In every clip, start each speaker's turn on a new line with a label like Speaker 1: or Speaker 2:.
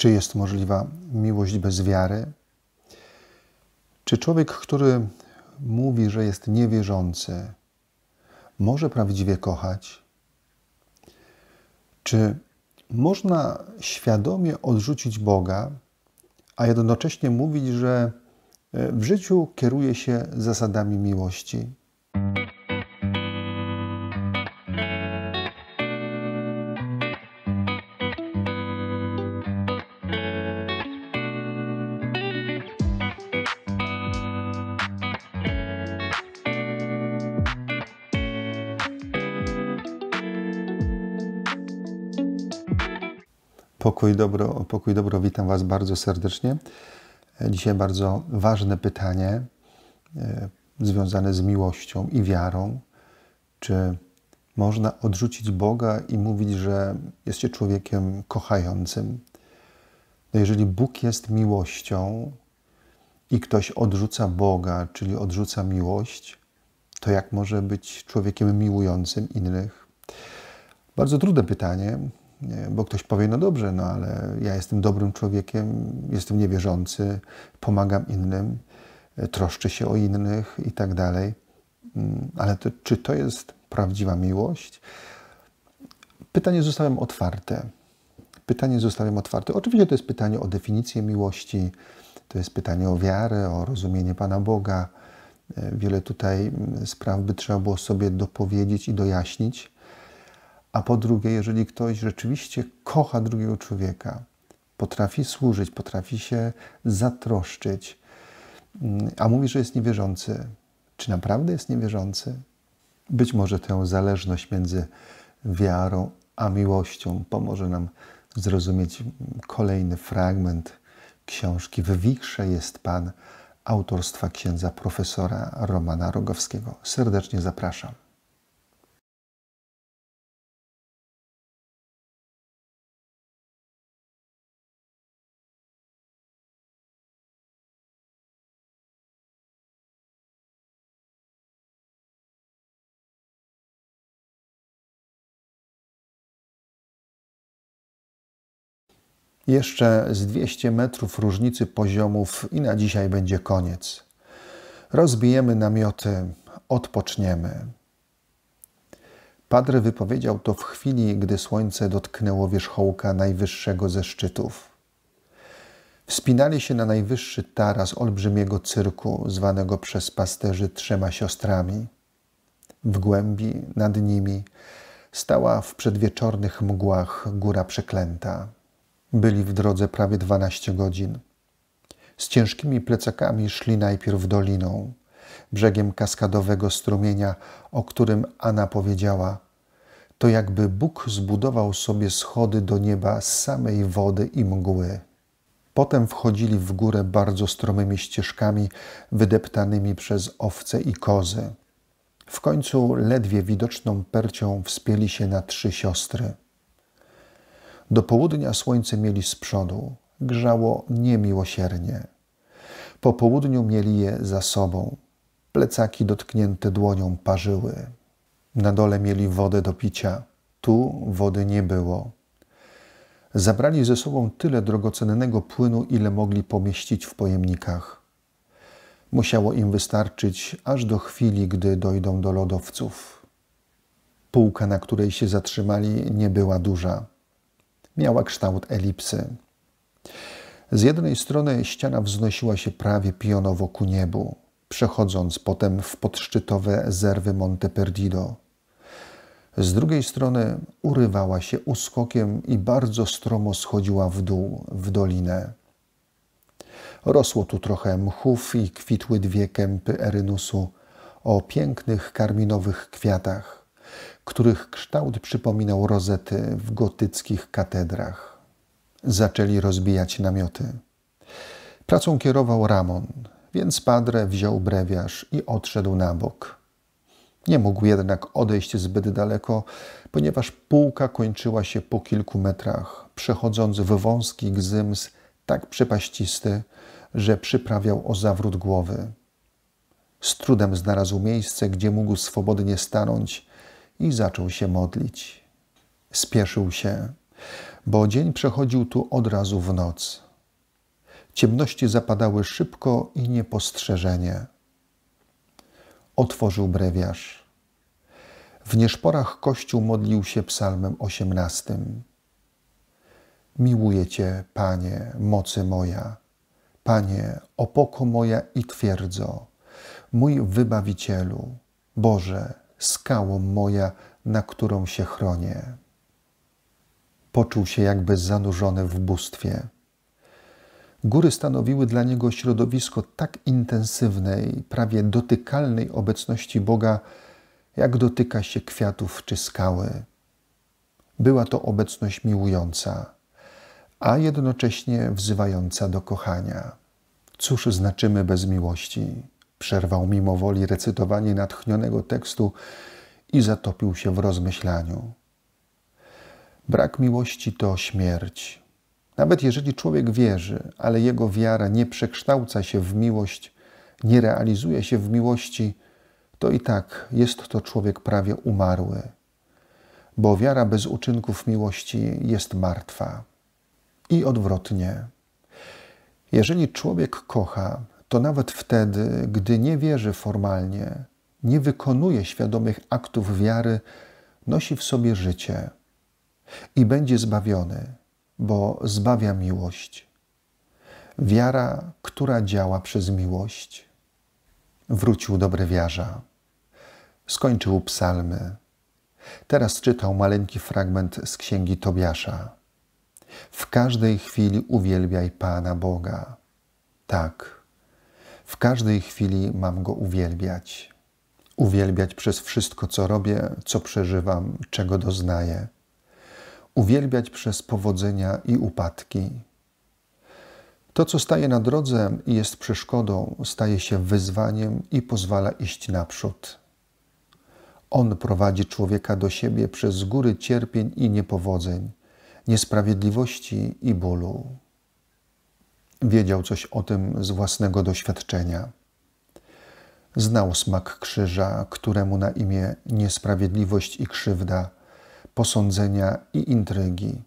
Speaker 1: Czy jest możliwa miłość bez wiary? Czy człowiek, który mówi, że jest niewierzący, może prawdziwie kochać? Czy można świadomie odrzucić Boga, a jednocześnie mówić, że e, w życiu kieruje się zasadami miłości? Pokój dobro, pokój dobro, witam Was bardzo serdecznie. E, dzisiaj bardzo ważne pytanie e, związane z miłością i wiarą. Czy można odrzucić Boga i mówić, że jesteście człowiekiem kochającym? No jeżeli Bóg jest miłością i ktoś odrzuca Boga, czyli odrzuca miłość, to jak może być człowiekiem miłującym innych? Bardzo trudne pytanie, bo ktoś powie, no dobrze, no ale ja jestem dobrym człowiekiem, jestem niewierzący, pomagam innym, e, troszczę się o innych i tak dalej. Mm, ale to, czy to jest prawdziwa miłość? Pytanie zostałem otwarte. Pytanie zostałem otwarte. Oczywiście to jest pytanie o definicję miłości, to jest pytanie o wiarę, o rozumienie Pana Boga. E, wiele tutaj mm, spraw by trzeba było sobie dopowiedzieć i dojaśnić. A po drugie, jeżeli ktoś rzeczywiście kocha drugiego człowieka, potrafi służyć, potrafi się zatroszczyć, mm, a mówi, że jest niewierzący, czy naprawdę jest niewierzący? Być może tę zależność między wiarą a miłością pomoże nam zrozumieć kolejny fragment książki W Wichrze jest Pan autorstwa księdza profesora Romana Rogowskiego. Serdecznie zapraszam. Jeszcze z 200 metrów różnicy poziomów i na dzisiaj będzie koniec. Rozbijemy namioty, odpoczniemy. Padre wypowiedział to w chwili, gdy słońce dotknęło wierzchołka najwyższego ze szczytów. Wspinali się na najwyższy taras olbrzymiego cyrku, zwanego przez pasterzy trzema siostrami. W głębi, nad nimi, stała w przedwieczornych mgłach góra przeklęta. Byli w drodze prawie 12 godzin. Z ciężkimi plecakami szli najpierw doliną, brzegiem kaskadowego strumienia, o którym Anna powiedziała: To jakby Bóg zbudował sobie schody do nieba z samej wody i mgły. Potem wchodzili w górę bardzo stromymi ścieżkami, wydeptanymi przez owce i kozy. W końcu ledwie widoczną percią wspięli się na trzy siostry. Do południa słońce mieli z przodu, grzało niemiłosiernie. Po południu mieli je za sobą. Plecaki dotknięte dłonią parzyły. Na dole mieli wodę do picia. Tu wody nie było. Zabrali ze sobą tyle drogocennego płynu, ile mogli pomieścić w pojemnikach. Musiało im wystarczyć aż do chwili, gdy dojdą do lodowców. Półka, na której się zatrzymali, nie była duża miała kształt elipsy. Z jednej strony ściana wznosiła się prawie pionowo ku niebu, przechodząc potem w podszczytowe zerwy Monte Perdido. Z drugiej strony urywała się uskokiem i bardzo stromo schodziła w dół, w dolinę. Rosło tu trochę mchów i kwitły dwie kępy erynusu o pięknych karminowych kwiatach których kształt przypominał rozety w gotyckich katedrach. Zaczęli rozbijać namioty. Pracą kierował Ramon, więc Padre wziął brewiarz i odszedł na bok. Nie mógł jednak odejść zbyt daleko, ponieważ półka kończyła się po kilku metrach, przechodząc w wąski gzyms tak przepaścisty, że przyprawiał o zawrót głowy. Z trudem znalazł miejsce, gdzie mógł swobodnie stanąć i zaczął się modlić. Spieszył się, bo dzień przechodził tu od razu w noc. Ciemności zapadały szybko i niepostrzeżenie. Otworzył brewiarz. W nieszporach Kościół modlił się psalmem osiemnastym. Miłuję Cię, Panie, mocy moja, Panie, opoko moja i twierdzo, mój Wybawicielu, Boże, skałą moja, na którą się chronię. Poczuł się jakby zanurzony w bóstwie. Góry stanowiły dla niego środowisko tak intensywnej, prawie dotykalnej obecności Boga, jak dotyka się kwiatów czy skały. Była to obecność miłująca, a jednocześnie wzywająca do kochania. Cóż znaczymy bez miłości? Przerwał mimowoli recytowanie natchnionego tekstu i zatopił się w rozmyślaniu. Brak miłości to śmierć. Nawet jeżeli człowiek wierzy, ale jego wiara nie przekształca się w miłość, nie realizuje się w miłości, to i tak jest to człowiek prawie umarły, bo wiara bez uczynków miłości jest martwa. I odwrotnie. Jeżeli człowiek kocha, to nawet wtedy, gdy nie wierzy formalnie, nie wykonuje świadomych aktów wiary, nosi w sobie życie i będzie zbawiony, bo zbawia miłość. Wiara, która działa przez miłość. Wrócił dobry wiarza. Skończył psalmy. Teraz czytał maleńki fragment z księgi Tobiasza. W każdej chwili uwielbiaj Pana Boga. Tak w każdej chwili mam Go uwielbiać. Uwielbiać przez wszystko, co robię, co przeżywam, czego doznaję. Uwielbiać przez powodzenia i upadki. To, co staje na drodze i jest przeszkodą, staje się wyzwaniem i pozwala iść naprzód. On prowadzi człowieka do siebie przez góry cierpień i niepowodzeń, niesprawiedliwości i bólu. Wiedział coś o tym z własnego doświadczenia. Znał smak krzyża, któremu na imię niesprawiedliwość i krzywda, posądzenia i intrygi.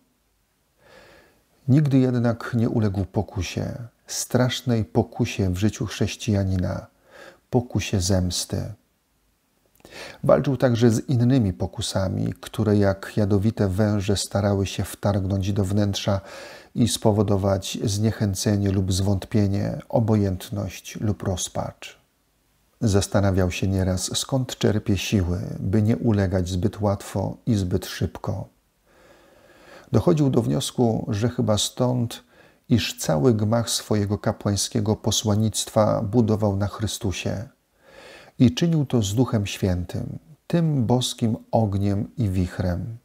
Speaker 1: Nigdy jednak nie uległ pokusie, strasznej pokusie w życiu chrześcijanina, pokusie zemsty. Walczył także z innymi pokusami, które jak jadowite węże starały się wtargnąć do wnętrza i spowodować zniechęcenie lub zwątpienie, obojętność lub rozpacz. Zastanawiał się nieraz, skąd czerpie siły, by nie ulegać zbyt łatwo i zbyt szybko. Dochodził do wniosku, że chyba stąd, iż cały gmach swojego kapłańskiego posłanictwa budował na Chrystusie, i czynił to z Duchem Świętym, tym boskim ogniem i wichrem.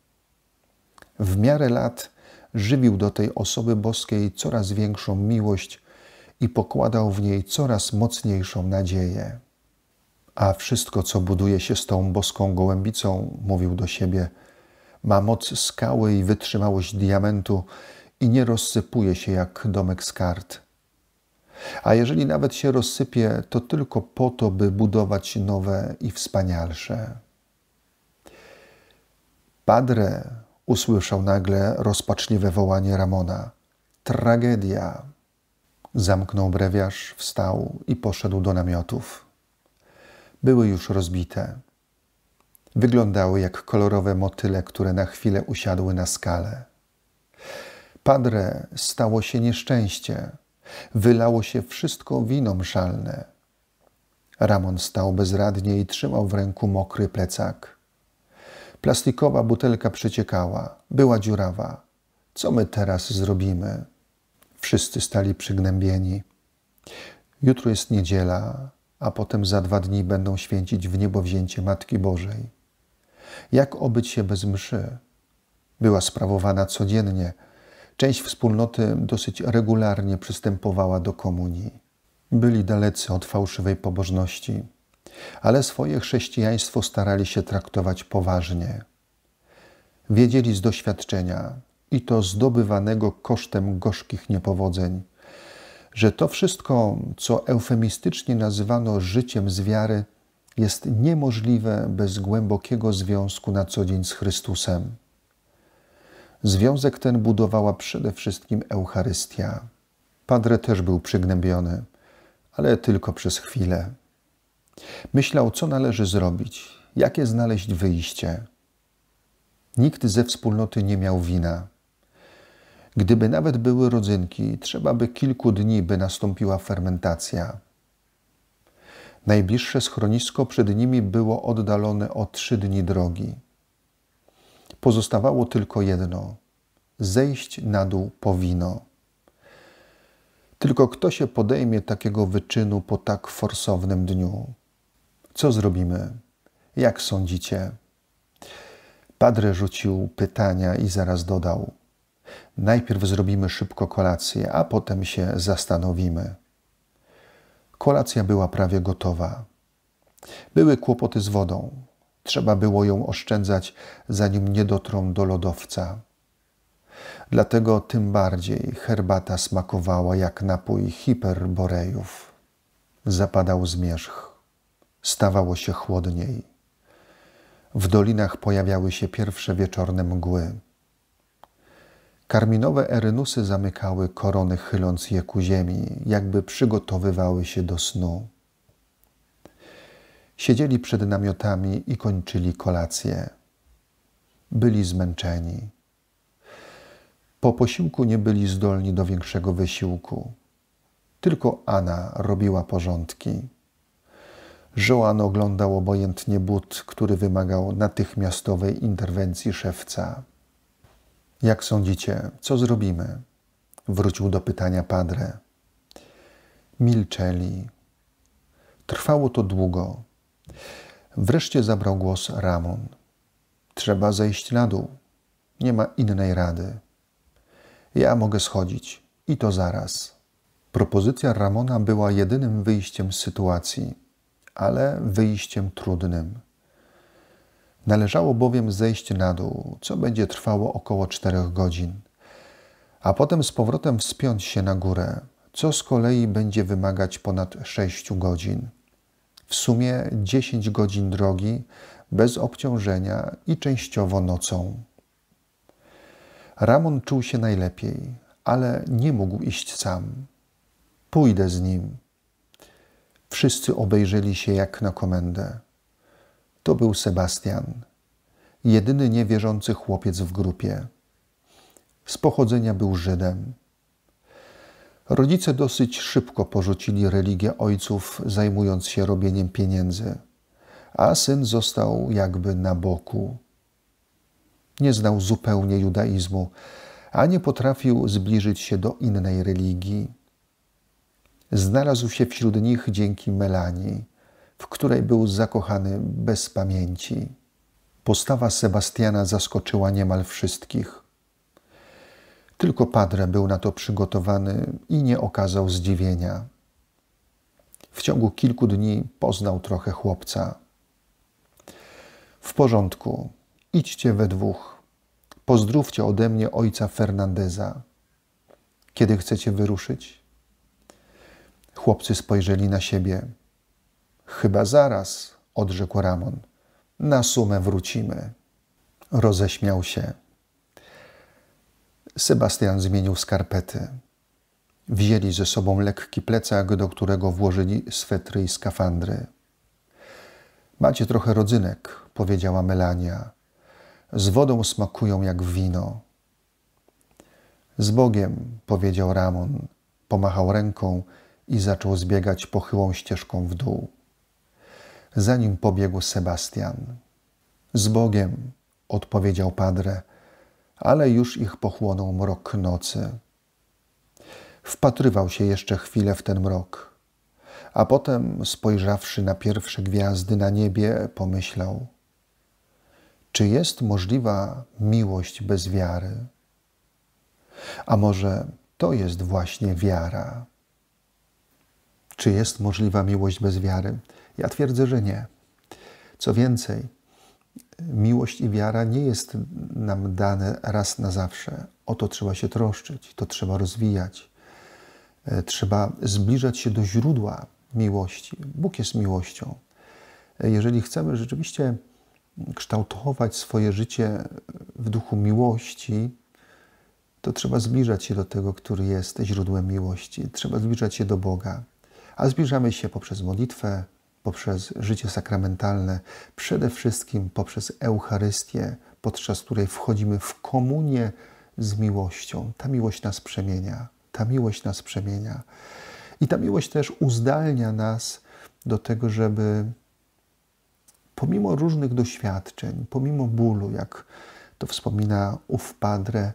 Speaker 1: W miarę lat żywił do tej osoby boskiej coraz większą miłość i pokładał w niej coraz mocniejszą nadzieję. A wszystko, co buduje się z tą boską gołębicą, mówił do siebie, ma moc skały i wytrzymałość diamentu i nie rozsypuje się jak domek z kart. A jeżeli nawet się rozsypie, to tylko po to, by budować nowe i wspanialsze. Padre usłyszał nagle rozpaczliwe wołanie Ramona. Tragedia. Zamknął brewiarz, wstał i poszedł do namiotów. Były już rozbite. Wyglądały jak kolorowe motyle, które na chwilę usiadły na skale. Padre, stało się nieszczęście Wylało się wszystko wino mszalne. Ramon stał bezradnie i trzymał w ręku mokry plecak. Plastikowa butelka przeciekała, była dziurawa. Co my teraz zrobimy? Wszyscy stali przygnębieni. Jutro jest niedziela, a potem za dwa dni będą święcić w niebowzięcie Matki Bożej. Jak obyć się bez mszy? Była sprawowana codziennie, Część wspólnoty dosyć regularnie przystępowała do komunii. Byli dalecy od fałszywej pobożności, ale swoje chrześcijaństwo starali się traktować poważnie. Wiedzieli z doświadczenia, i to zdobywanego kosztem gorzkich niepowodzeń, że to wszystko, co eufemistycznie nazywano życiem z wiary, jest niemożliwe bez głębokiego związku na co dzień z Chrystusem. Związek ten budowała przede wszystkim Eucharystia. Padre też był przygnębiony, ale tylko przez chwilę. Myślał, co należy zrobić, jakie znaleźć wyjście. Nikt ze wspólnoty nie miał wina. Gdyby nawet były rodzynki, trzeba by kilku dni, by nastąpiła fermentacja. Najbliższe schronisko przed nimi było oddalone o trzy dni drogi. Pozostawało tylko jedno: zejść na dół po wino. Tylko kto się podejmie takiego wyczynu po tak forsownym dniu? Co zrobimy? Jak sądzicie? Padre rzucił pytania i zaraz dodał: Najpierw zrobimy szybko kolację, a potem się zastanowimy. Kolacja była prawie gotowa. Były kłopoty z wodą. Trzeba było ją oszczędzać, zanim nie dotrą do lodowca. Dlatego tym bardziej herbata smakowała jak napój hiperborejów. Zapadał zmierzch. Stawało się chłodniej. W dolinach pojawiały się pierwsze wieczorne mgły. Karminowe erynusy zamykały korony, chyląc je ku ziemi, jakby przygotowywały się do snu. Siedzieli przed namiotami i kończyli kolację. Byli zmęczeni. Po posiłku nie byli zdolni do większego wysiłku. Tylko Anna robiła porządki. Joan oglądał obojętnie but, który wymagał natychmiastowej interwencji szewca. Jak sądzicie, co zrobimy? Wrócił do pytania padre. Milczeli. Trwało to długo. Wreszcie zabrał głos Ramon. Trzeba zejść na dół. Nie ma innej rady. Ja mogę schodzić i to zaraz. Propozycja Ramona była jedynym wyjściem z sytuacji, ale wyjściem trudnym. Należało bowiem zejść na dół, co będzie trwało około czterech godzin, a potem z powrotem wspiąć się na górę, co z kolei będzie wymagać ponad sześciu godzin w sumie 10 godzin drogi bez obciążenia i częściowo nocą. Ramon czuł się najlepiej, ale nie mógł iść sam. Pójdę z nim. Wszyscy obejrzeli się jak na komendę. To był Sebastian, jedyny niewierzący chłopiec w grupie. Z pochodzenia był Żydem, Rodzice dosyć szybko porzucili religię ojców, zajmując się robieniem pieniędzy, a syn został jakby na boku. Nie znał zupełnie judaizmu, a nie potrafił zbliżyć się do innej religii. Znalazł się wśród nich dzięki Melanii, w której był zakochany bez pamięci. Postawa Sebastiana zaskoczyła niemal wszystkich – tylko Padre był na to przygotowany i nie okazał zdziwienia. W ciągu kilku dni poznał trochę chłopca. W porządku, idźcie we dwóch. Pozdrówcie ode mnie ojca Fernandeza. Kiedy chcecie wyruszyć? Chłopcy spojrzeli na siebie. Chyba zaraz, odrzekł Ramon. Na sumę wrócimy. Roześmiał się. Sebastian zmienił skarpety. Wzięli ze sobą lekki plecak, do którego włożyli swetry i skafandry. Macie trochę rodzynek, powiedziała Melania. Z wodą smakują jak wino. Z Bogiem, powiedział Ramon. Pomachał ręką i zaczął zbiegać pochyłą ścieżką w dół. Za nim pobiegł Sebastian. Z Bogiem, odpowiedział Padre ale już ich pochłonął mrok nocy. Wpatrywał się jeszcze chwilę w ten mrok, a potem, spojrzawszy na pierwsze gwiazdy na niebie, pomyślał: Czy jest możliwa miłość bez wiary? A może to jest właśnie wiara? Czy jest możliwa miłość bez wiary? Ja twierdzę, że nie. Co więcej, miłość i wiara nie jest nam dane raz na zawsze. O to trzeba się troszczyć, to trzeba rozwijać. E, trzeba zbliżać się do źródła miłości. Bóg jest miłością. E, jeżeli chcemy rzeczywiście kształtować swoje życie w duchu miłości, to trzeba zbliżać się do tego, który jest źródłem miłości. Trzeba zbliżać się do Boga. A zbliżamy się poprzez modlitwę, poprzez życie sakramentalne, przede wszystkim poprzez Eucharystię, podczas której wchodzimy w komunię z miłością. Ta miłość nas przemienia. Ta miłość nas przemienia. I ta miłość też uzdalnia nas do tego, żeby pomimo różnych doświadczeń, pomimo bólu, jak to wspomina ów Padre,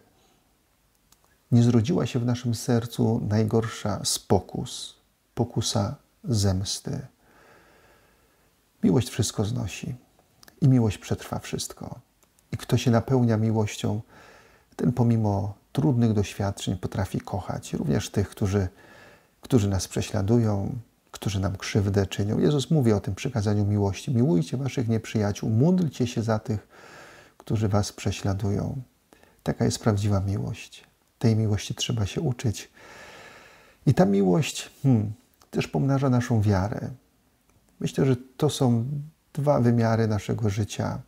Speaker 1: nie zrodziła się w naszym sercu najgorsza z pokus, pokusa zemsty. Miłość wszystko znosi i miłość przetrwa wszystko. I kto się napełnia miłością, ten pomimo trudnych doświadczeń potrafi kochać również tych, którzy, którzy nas prześladują, którzy nam krzywdę czynią. Jezus mówi o tym przykazaniu miłości. Miłujcie waszych nieprzyjaciół, módlcie się za tych, którzy was prześladują. Taka jest prawdziwa miłość. Tej miłości trzeba się uczyć. I ta miłość hmm, też pomnaża naszą wiarę. Myślę, że to są dwa wymiary naszego życia.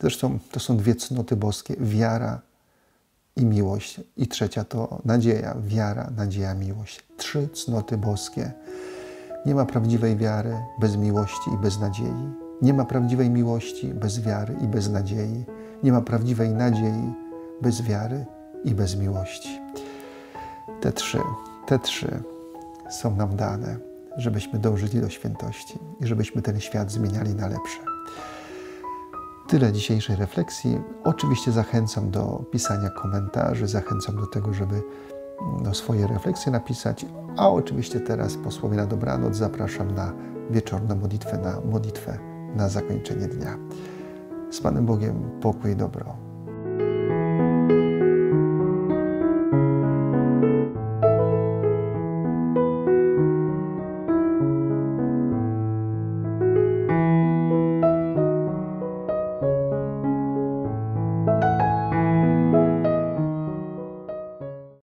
Speaker 1: Zresztą to są dwie cnoty boskie: wiara i miłość. I trzecia to nadzieja, wiara, nadzieja, miłość. Trzy cnoty boskie. Nie ma prawdziwej wiary bez miłości i bez nadziei. Nie ma prawdziwej miłości bez wiary i bez nadziei. Nie ma prawdziwej nadziei bez wiary i bez miłości. Te trzy, te trzy są nam dane żebyśmy dążyli do świętości i żebyśmy ten świat zmieniali na lepsze. Tyle dzisiejszej refleksji. Oczywiście zachęcam do pisania komentarzy, zachęcam do tego, żeby mm, no, swoje refleksje napisać, a oczywiście teraz po słowie na dobranoc zapraszam na wieczorną modlitwę, na modlitwę na zakończenie dnia. Z Panem Bogiem pokój i dobro.